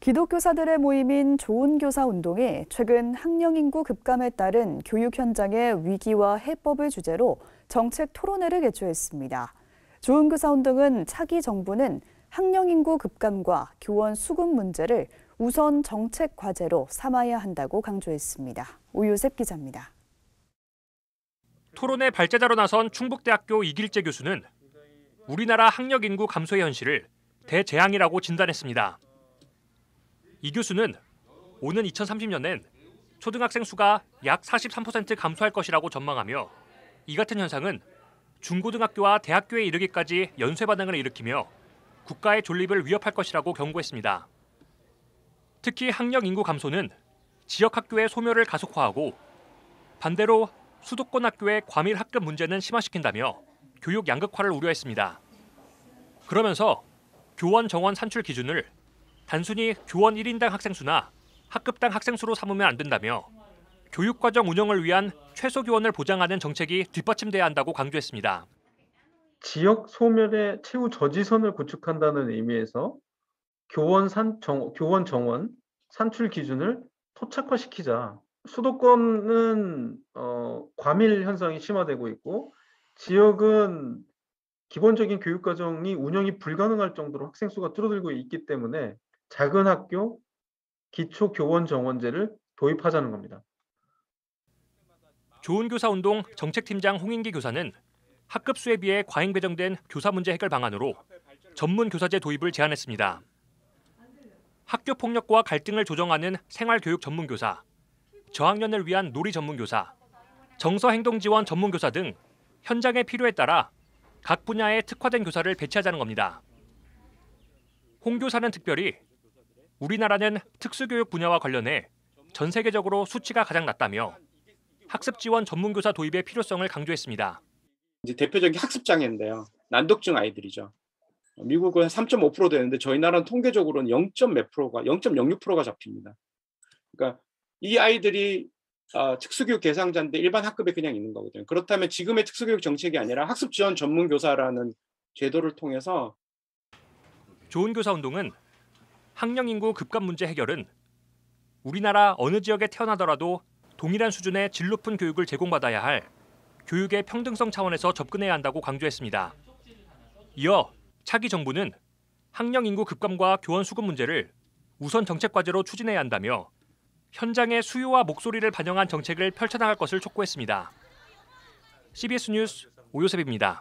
기독교사들의 모임인 좋은 교사 운동이 최근 학령 인구 급감에 따른 교육 현장의 위기와 해법을 주제로 정책 토론회를 개최했습니다. 좋은 교사 운동은 차기 정부는 학령 인구 급감과 교원 수급 문제를 우선 정책 과제로 삼아야 한다고 강조했습니다. 오유셉 기자입니다. 토론의 발제자로 나선 충북대학교 이길재 교수는 우리나라 학력 인구 감소의 현실을 대재앙이라고 진단했습니다. 이 교수는 오는 2030년엔 초등학생 수가 약 43% 감소할 것이라고 전망하며 이 같은 현상은 중고등학교와 대학교에 이르기까지 연쇄 반응을 일으키며 국가의 존립을 위협할 것이라고 경고했습니다. 특히 학력 인구 감소는 지역 학교의 소멸을 가속화하고 반대로 수도권 학교의 과밀 학급 문제는 심화시킨다며 교육 양극화를 우려했습니다. 그러면서 교원 정원 산출 기준을 단순히 교원 1인당 학생 수나 학급당 학생 수로 삼으면 안 된다며 교육과정 운영을 위한 최소 교원을 보장하는 정책이 뒷받침돼야 한다고 강조했습니다. 지역 소멸의 최후 저지선을 구축한다는 의미에서 교원 산 정, 교원 정원 산출 기준을 토착화시키자. 수도권은 어, 과밀 현상이 심화되고 있고 지역은 기본적인 교육과정이 운영이 불가능할 정도로 학생 수가 줄어들고 있기 때문에 작은 학교 기초 교원 정원제를 도입하자는 겁니다. 좋은 교사 운동 정책팀장 홍인기 교사는 학급수에 비해 과잉 배정된 교사 문제 해결 방안으로 전문 교사제 도입을 제안했습니다. 학교 폭력과 갈등을 조정하는 생활교육 전문교사, 저학년을 위한 놀이 전문교사, 정서행동지원 전문교사 등 현장의 필요에 따라 각 분야에 특화된 교사를 배치하자는 겁니다. 홍 교사는 특별히 우리나라는 특수교육 분야와 관련해 전 세계적으로 수치가 가장 낮다며 학습 지원 전문교사 도입의 필요성을 강조했습니다. 이제 대표적인 학습 장애인데요. 난독증 아이들이죠. 미국은 3.5% 되는데 저희 나라는 통계적으로는 0. 몇 프로가 0.06%가 잡힙니다. 그러니까 이 아이들이 어, 특수교육 대상자인데 일반 학급에 그냥 있는 거거든요. 그렇다면 지금의 특수교육 정책이 아니라 학습 지원 전문 교사라는 제도를 통해서 좋은 교사 운동은 학령 인구 급감 문제 해결은 우리나라 어느 지역에 태어나더라도 동일한 수준의 질 높은 교육을 제공받아야 할 교육의 평등성 차원에서 접근해야 한다고 강조했습니다. 이어 차기 정부는 학령 인구 급감과 교원 수급 문제를 우선 정책 과제로 추진해야 한다며 현장의 수요와 목소리를 반영한 정책을 펼쳐나갈 것을 촉구했습니다. CBS 뉴스 오요셉입니다.